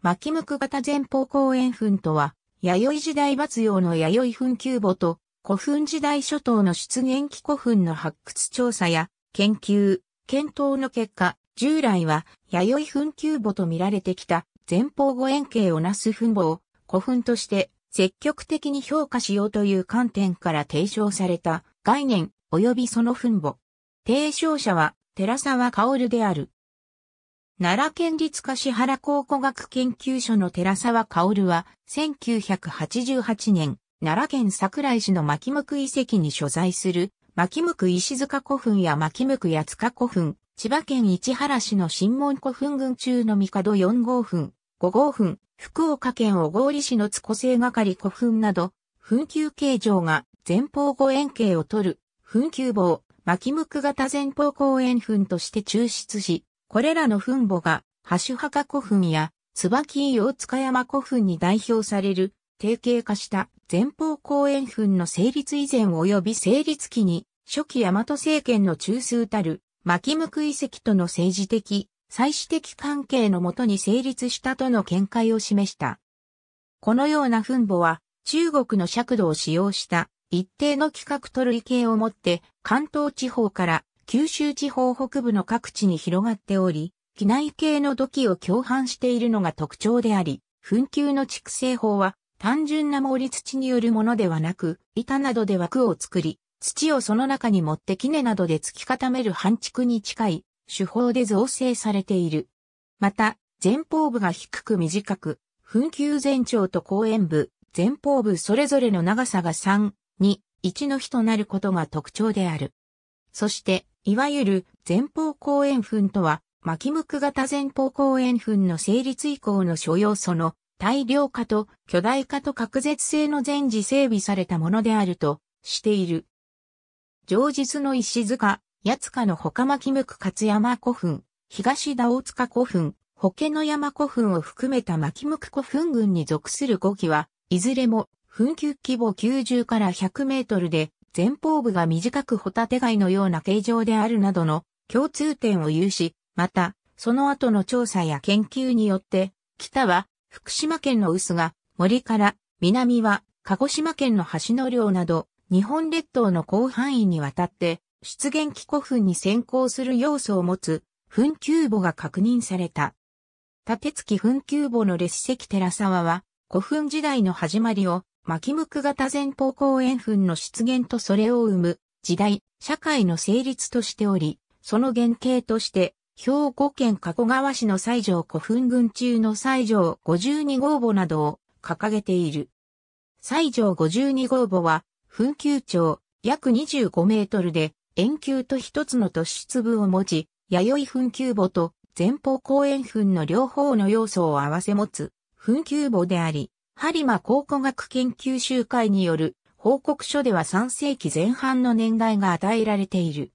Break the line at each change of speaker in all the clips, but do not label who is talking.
巻き向く型前方後円墳とは、弥生時代末用の弥生墳丘墓と、古墳時代初頭の出現期古墳の発掘調査や、研究、検討の結果、従来は、弥生墳丘墓と見られてきた、前方後円形をなす墳墓を、古墳として、積極的に評価しようという観点から提唱された、概念、及びその墳墓。提唱者は、寺沢薫である。奈良県立橿原考古学研究所の寺沢薫は、1988年、奈良県桜井市の牧向遺跡に所在する、牧向石塚古墳や牧向八塚古墳、千葉県市原市の新門古墳群中の三角4号墳、5号墳、福岡県小郡市の津古生係古墳など、墳丘形状が前方後円形を取る、墳丘棒、牧向型前方後円墳として抽出し、これらの墳墓が、橋墓古墳や、椿大塚山古墳に代表される、定型化した前方後円墳の成立以前及び成立期に、初期大和政権の中枢たる、巻向遺跡との政治的、祭祀的関係のもとに成立したとの見解を示した。このような墳墓は、中国の尺度を使用した、一定の規格と類型をもって、関東地方から九州地方北部の各地に広がっており、機内系の土器を共犯しているのが特徴であり、紛糾の畜生法は単純な毛利土によるものではなく、板などで枠を作り、土をその中に持ってきなどで突き固める半畜に近い手法で造成されている。また、前方部が低く短く、紛糾前長と後円部、前方部それぞれの長さが3、2、1の比となることが特徴である。そして、いわゆる前方後円墳とは、巻き向く型前方後円墳の成立以降の所要素の大量化と巨大化と隔絶性の前時整備されたものであるとしている。上日の石塚、八塚の他巻き向く勝山古墳、東田大塚古墳、保家の山古墳を含めた巻き向く古墳群に属する5基は、いずれも墳丘規模90から100メートルで、前方部が短くホタテ貝のような形状であるなどの共通点を有し、また、その後の調査や研究によって、北は福島県の薄が森から南は鹿児島県の橋の漁など、日本列島の広範囲にわたって、出現気古墳に先行する要素を持つ、墳丘墓が確認された。立き墳丘墓の列石寺沢は、古墳時代の始まりを巻向く型前方後円墳の出現とそれを生む時代、社会の成立としており、その原型として、兵庫県加古川市の西条古墳群中の西条52号墓などを掲げている。西条52号墓は、墳丘長約25メートルで、円球と一つの突出部を持ち、弥生墳丘墓と前方後円墳の両方の要素を合わせ持つ、墳丘墓であり、播磨考古学研究集会による報告書では3世紀前半の年代が与えられている。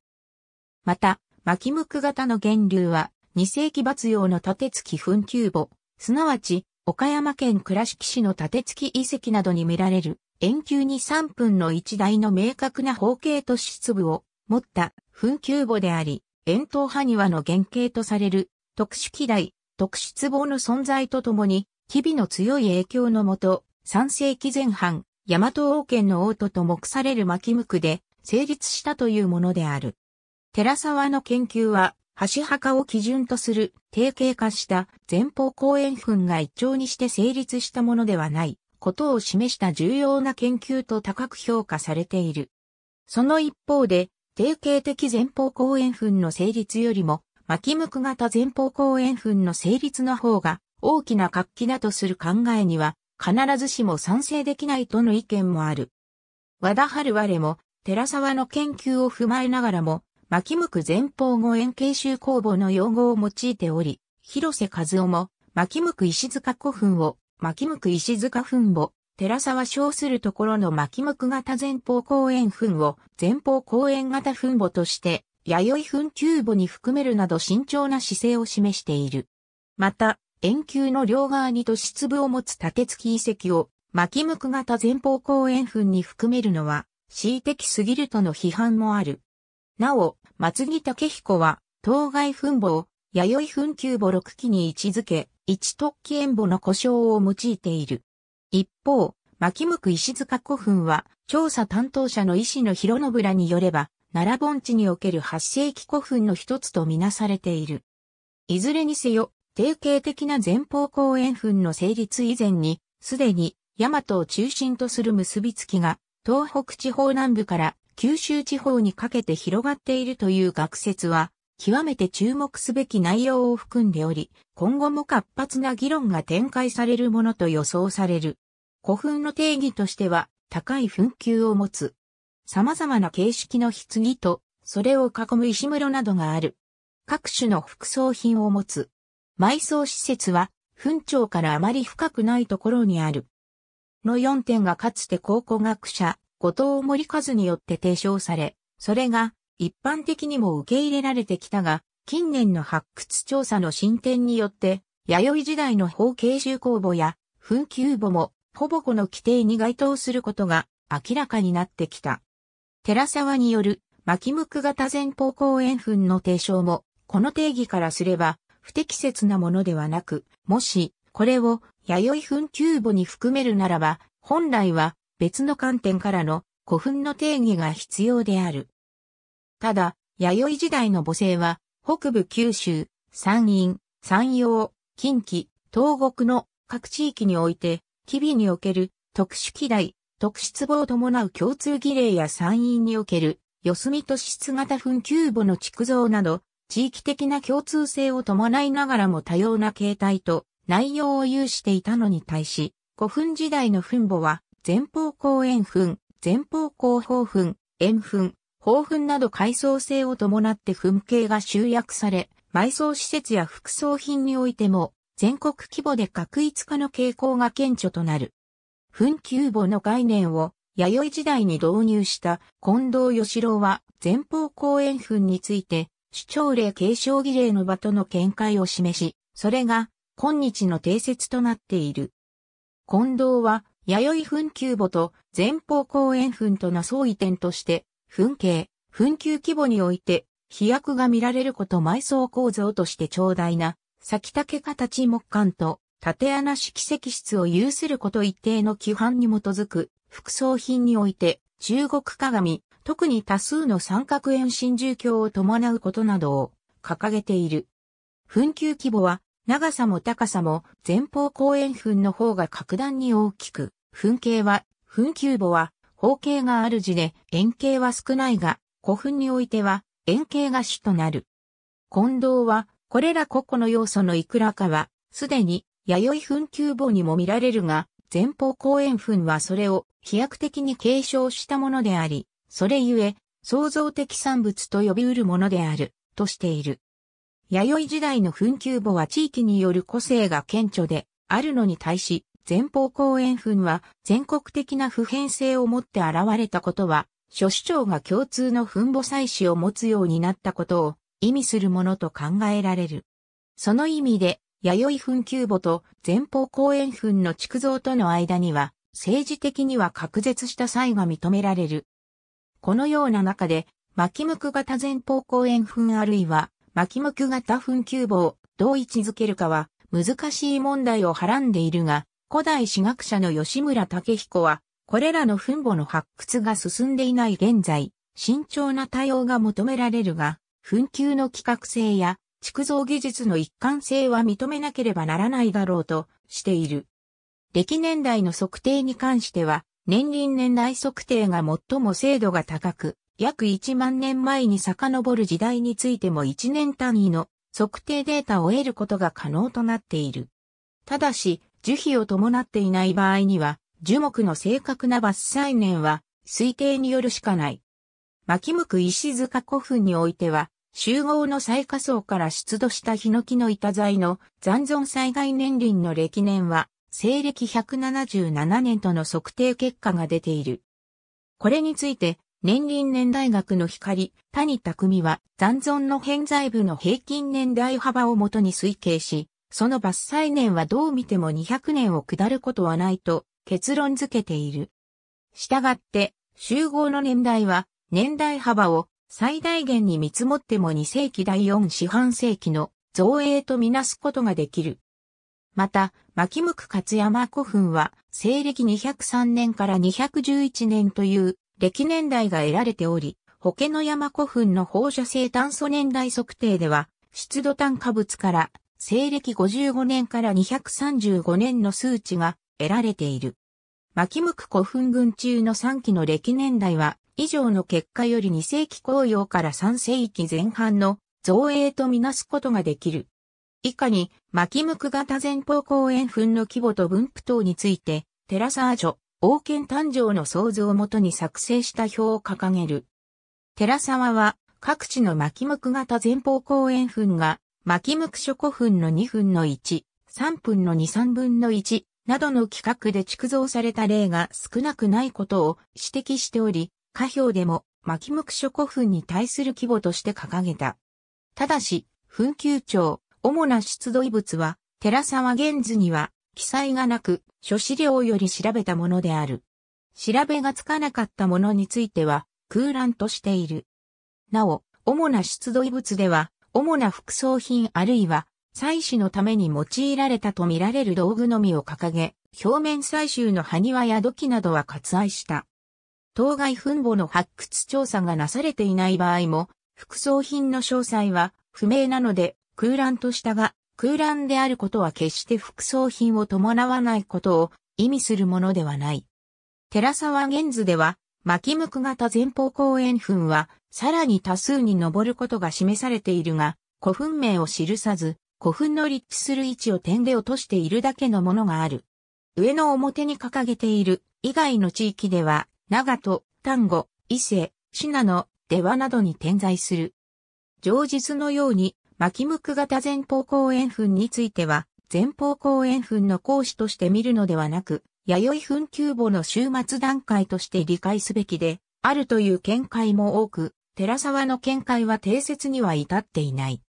また、巻向型の源流は2世紀末用の縦付き墳丘墓、すなわち岡山県倉敷市の縦付き遺跡などに見られる遠球に3分の1台の明確な方形と質部を持った墳丘墓であり、円筒埴輪の原型とされる特殊機台、特殊棒の存在とともに日々の強い影響のもと、3世紀前半、大和王権の王都と目されるむ向で成立したというものである。寺沢の研究は、箸墓を基準とする定型化した前方後円墳が一丁にして成立したものではないことを示した重要な研究と高く評価されている。その一方で、定型的前方後円墳の成立よりも、巻き向く型前方後円墳の成立の方が大きな活気だとする考えには必ずしも賛成できないとの意見もある。和田春我も寺沢の研究を踏まえながらも巻向く前方後円形集工房の用語を用いており、広瀬和夫も巻向く石塚古墳を巻向く石塚墳を寺沢称するところの巻向型前方後円墳を前方後円型墳墓として弥生墳丘墓に含めるなど慎重な姿勢を示している。また、円球の両側に都市部を持つ縦付遺跡を巻き向く型前方後円墳に含めるのは恣意的すぎるとの批判もある。なお、松木武彦は、当該墳墓を、弥生墳丘墓6基に位置づけ、一突起円墓の故障を用いている。一方、巻き向く石塚古墳は、調査担当者の石野博信らによれば、奈良盆地における8世紀古墳の一つとみなされている。いずれにせよ、定型的な前方後円墳の成立以前に、すでに、大和を中心とする結びつきが、東北地方南部から九州地方にかけて広がっているという学説は、極めて注目すべき内容を含んでおり、今後も活発な議論が展開されるものと予想される。古墳の定義としては、高い墳丘を持つ。様々な形式の棺と、それを囲む石室などがある。各種の副葬品を持つ。埋葬施設は、墳町からあまり深くないところにある。の4点がかつて考古学者、後藤森和によって提唱され、それが一般的にも受け入れられてきたが、近年の発掘調査の進展によって、弥生時代の方形修公墓や墳丘墓も、ほぼこの規定に該当することが明らかになってきた。寺沢による巻向型前方公園墳の提唱も、この定義からすれば、不適切なものではなく、もし、これを弥生墳丘墓に含めるならば、本来は別の観点からの古墳の定義が必要である。ただ、弥生時代の母性は、北部九州、山陰、山陽、近畿、東国の各地域において、機微における特殊機代、特殊棒を伴う共通儀礼や山陰における、四隅市質型墳丘墓の築造など、地域的な共通性を伴いながらも多様な形態と内容を有していたのに対し、古墳時代の墳墓は、前方後円墳、前方後方墳、円墳、方墳など階層性を伴って墳形が集約され、埋葬施設や副葬品においても、全国規模で確一化の傾向が顕著となる。墳丘墓の概念を弥生時代に導入した近藤義郎は前方後円墳について主張令継承儀礼の場との見解を示し、それが今日の定説となっている。近藤は、弥生墳丘墓と前方後円墳との相違点として、墳形、墳丘規模において、飛躍が見られること埋葬構造として長大な、先竹形木管と縦穴式石室を有すること一定の規範に基づく、副葬品において、中国鏡、特に多数の三角円真珠鏡を伴うことなどを掲げている。墳丘規模は長さも高さも前方後円墳の方が格段に大きく、墳形は、墳丘墓は方形がある字で円形は少ないが、古墳においては円形が主となる。近藤はこれら個々の要素のいくらかは、すでに弥生墳丘墓にも見られるが、前方後円墳はそれを飛躍的に継承したものであり、それゆえ、創造的産物と呼びうるものである、としている。弥生時代の墳丘墓は地域による個性が顕著で、あるのに対し、前方後円墳は全国的な普遍性を持って現れたことは、諸主張が共通の墳墓祭祀を持つようになったことを意味するものと考えられる。その意味で、弥生墳丘墓と前方後円墳の築造との間には、政治的には隔絶した際が認められるこのような中で、巻き向く型前方後円墳あるいは、巻き向く型墳球棒どう位置づけるかは、難しい問題をはらんでいるが、古代史学者の吉村武彦は、これらの墳墓の発掘が進んでいない現在、慎重な対応が求められるが、墳球の規格性や築造技術の一貫性は認めなければならないだろうとしている。歴年代の測定に関しては、年輪年代測定が最も精度が高く、約1万年前に遡る時代についても1年単位の測定データを得ることが可能となっている。ただし、樹皮を伴っていない場合には、樹木の正確な伐採年は推定によるしかない。巻き向く石塚古墳においては、集合の最下層から出土したヒノキの板材の残存災害年輪の歴年は、西暦177年との測定結果が出ている。これについて、年輪年大学の光、谷匠は残存の偏在部の平均年代幅をもとに推計し、その伐採年はどう見ても200年を下ることはないと結論付けている。したがって、集合の年代は年代幅を最大限に見積もっても2世紀第4四半世紀の造営とみなすことができる。また、牧向勝山古墳は、西暦203年から211年という歴年代が得られており、保家の山古墳の放射性炭素年代測定では、湿度炭化物から西暦55年から235年の数値が得られている。牧向古墳群中の3期の歴年代は、以上の結果より2世紀紅葉から3世紀前半の造営とみなすことができる。以下に、巻き向く型前方後円墳の規模と分布等について、テラサージョ、王権誕生の想像をもとに作成した表を掲げる。テラサワは、各地の巻き向く型前方後円墳が、巻き向く諸古墳の2分の1、3分の2、3分の1、などの規格で築造された例が少なくないことを指摘しており、下表でも巻き向く諸古墳に対する規模として掲げた。ただし、墳丘庁、主な出土遺物は、寺沢源図には記載がなく、諸資料より調べたものである。調べがつかなかったものについては、空欄としている。なお、主な出土遺物では、主な副葬品あるいは、採取のために用いられたとみられる道具のみを掲げ、表面採集の埴輪や土器などは割愛した。当該墳墓の発掘調査がなされていない場合も、副葬品の詳細は不明なので空欄としたが、空欄であることは決して副葬品を伴わないことを意味するものではない。寺沢玄図では、巻向型前方後円墳は、さらに多数に上ることが示されているが、古墳名を記さず、古墳の立地する位置を点で落としているだけのものがある。上の表に掲げている以外の地域では、長門、丹後、伊勢、信濃、出羽などに点在する。上述のように、巻向く型前方後円墳については、前方後円墳の講師として見るのではなく、弥生墳休墓の終末段階として理解すべきで、あるという見解も多く、寺沢の見解は定説には至っていない。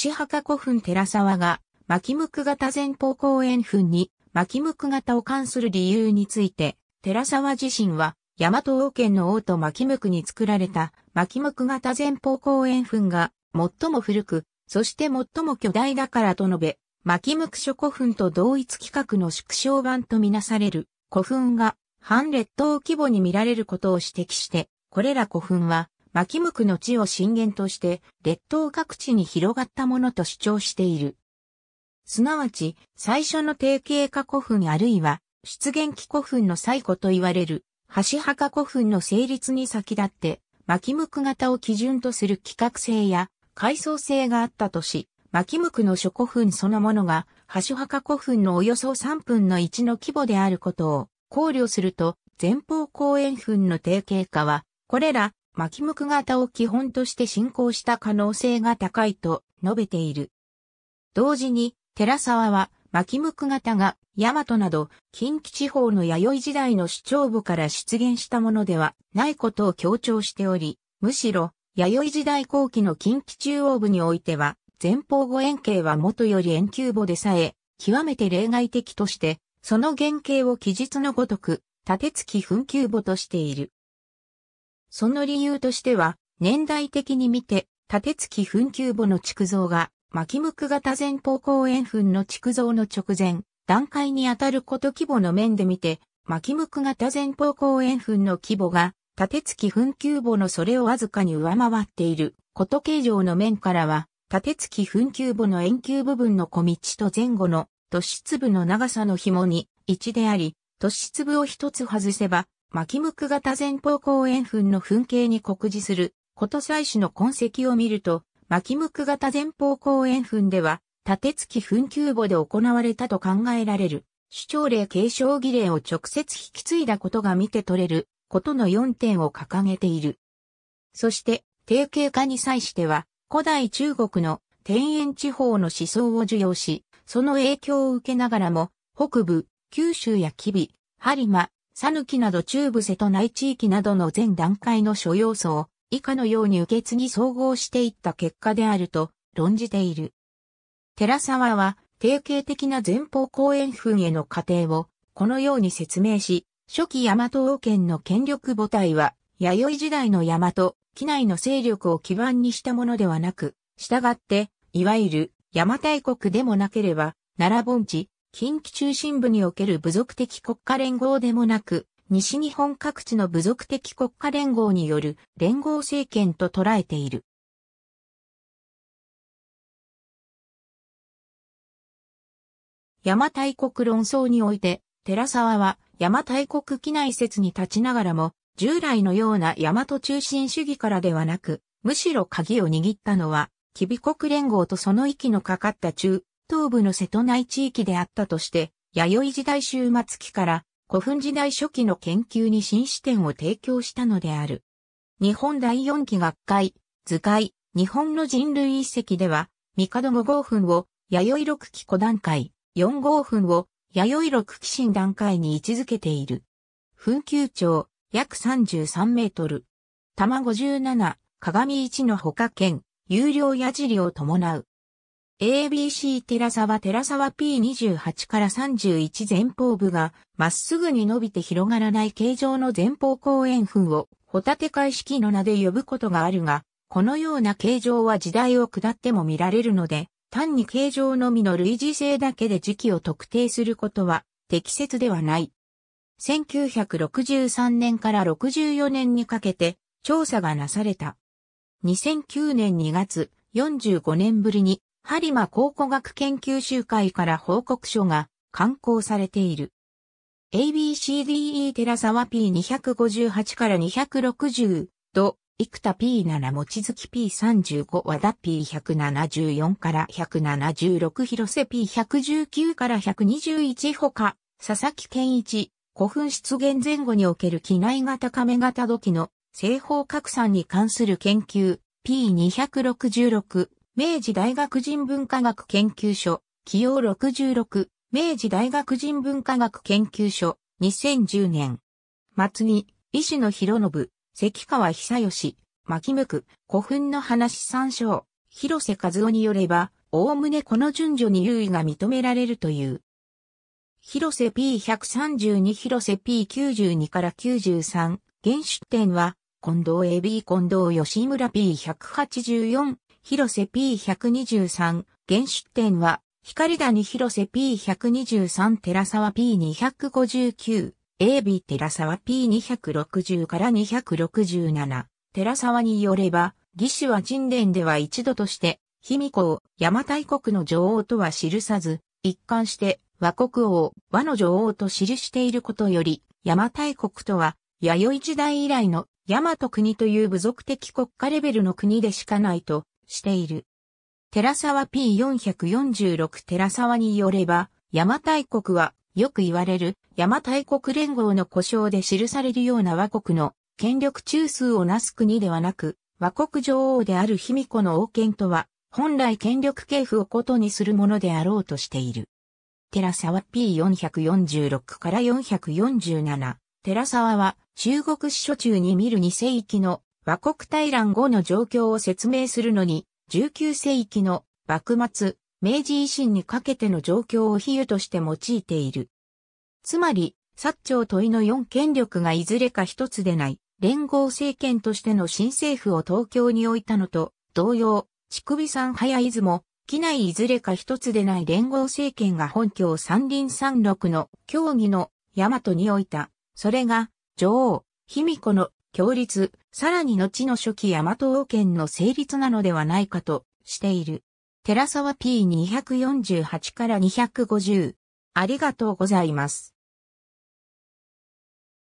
橋墓古墳寺沢が、巻向く型前方後円墳に、巻向く型を関する理由について、寺沢自身は、大和王権の王と巻向に作られた、巻向型前方後円墳が、最も古く、そして最も巨大だからと述べ、牧ムク諸古墳と同一規格の縮小版とみなされる古墳が半列島規模に見られることを指摘して、これら古墳は牧ムクの地を震源として列島各地に広がったものと主張している。すなわち、最初の定型化古墳あるいは出現期古墳の最古と言われる橋墓古墳の成立に先立って、牧ムク型を基準とする規格性や階層性があったとし、巻向の諸古墳そのものが、橋墓古墳のおよそ3分の1の規模であることを考慮すると、前方後円墳の定型化は、これら、巻向型を基本として進行した可能性が高いと述べている。同時に、寺沢は、巻向型が、大和など、近畿地方の弥生時代の主張部から出現したものではないことを強調しており、むしろ、弥生時代後期の近畿中央部においては、前方後円形は元より円球母でさえ、極めて例外的として、その原型を記述のごとく、縦付き墳球母としている。その理由としては、年代的に見て、縦付き墳球母の築造が、巻向く型前方後円墳の築造の直前、段階にあたること規模の面で見て、巻向く型前方後円墳の規模が、縦付き墳丘墓のそれをわずかに上回っている、こと形状の面からは、縦付き墳丘墓の円球部分の小道と前後の都市粒の長さの紐に1であり、都市粒を一つ外せば、巻向く型前方後円墳の墳形に酷似する、こと祭祀の痕跡を見ると、巻向く型前方後円墳では、縦付き墳丘墓で行われたと考えられる、主張例継承儀礼を直接引き継いだことが見て取れる、ことの4点を掲げている。そして、定型化に際しては、古代中国の天園地方の思想を受容し、その影響を受けながらも、北部、九州や吉備、播磨、讃岐など中部瀬戸内地域などの全段階の諸要素を以下のように受け継ぎ総合していった結果であると論じている。寺沢は定型的な前方後円墳への過程をこのように説明し、初期大和王権の権力母体は、弥生時代の大和、機内の勢力を基盤にしたものではなく、従って、いわゆる、大和大国でもなければ、奈良盆地、近畿中心部における部族的国家連合でもなく、西日本各地の部族的国家連合による連合政権と捉えている。邪馬台国論争において、寺沢は山大国機内説に立ちながらも、従来のような大和中心主義からではなく、むしろ鍵を握ったのは、キビ国連合とその息のかかった中、東部の瀬戸内地域であったとして、弥生時代終末期から古墳時代初期の研究に新視点を提供したのである。日本第四期学会、図解、日本の人類遺跡では、帝五号墳を、弥生六期古段階、四号墳を、弥生六鬼神段階に位置づけている。墳丘町、約33メートル。玉57、鏡1の他県、有料矢尻を伴う。ABC 寺沢寺沢 P28 から31前方部がまっすぐに伸びて広がらない形状の前方後円墳をホタテ会式の名で呼ぶことがあるが、このような形状は時代を下っても見られるので、単に形状のみの類似性だけで時期を特定することは適切ではない。1963年から64年にかけて調査がなされた。2009年2月、45年ぶりに、播磨考古学研究集会から報告書が刊行されている。ABCDE サワ P258 から260度生田 P7 望月 P35 和田 P174 から176広瀬 P119 から121か、佐々木健一、古墳出現前後における機内型亀型土器の正方拡散に関する研究 P266 明治大学人文科学研究所起用66明治大学人文科学研究所2010年末に医師の広信関川久義、巻向く、古墳の話参照、広瀬和夫によれば、おおむねこの順序に優位が認められるという。広瀬 P132 広瀬 P92 から93、原出典は、近藤 AB 近藤吉村 P184、広瀬 P123、原出典は、光谷広瀬 P123 寺沢 P259、AB 寺沢 P260 から267。寺沢によれば、義手は人伝では一度として、卑弥呼を邪馬台国の女王とは記さず、一貫して和国王、和の女王と記していることより、邪馬台国とは、弥生時代以来の大和国という部族的国家レベルの国でしかないとしている。寺沢 P446 寺沢によれば、邪馬台国はよく言われる、山大国連合の故障で記されるような和国の権力中枢をなす国ではなく、和国女王である卑弥呼の王権とは、本来権力系譜をことにするものであろうとしている。寺沢 P446 から447。寺沢は中国史書中に見る2世紀の和国大乱後の状況を説明するのに、19世紀の幕末、明治維新にかけての状況を比喩として用いている。つまり、薩長問いの四権力がいずれか一つでない、連合政権としての新政府を東京に置いたのと、同様、乳首山早出雲、機内いずれか一つでない連合政権が本教三輪三六の協議の大和に置いた。それが、女王、卑弥呼の協立、さらに後の初期大和王権の成立なのではないかとしている。寺沢 P248 から250。ありがとうございます。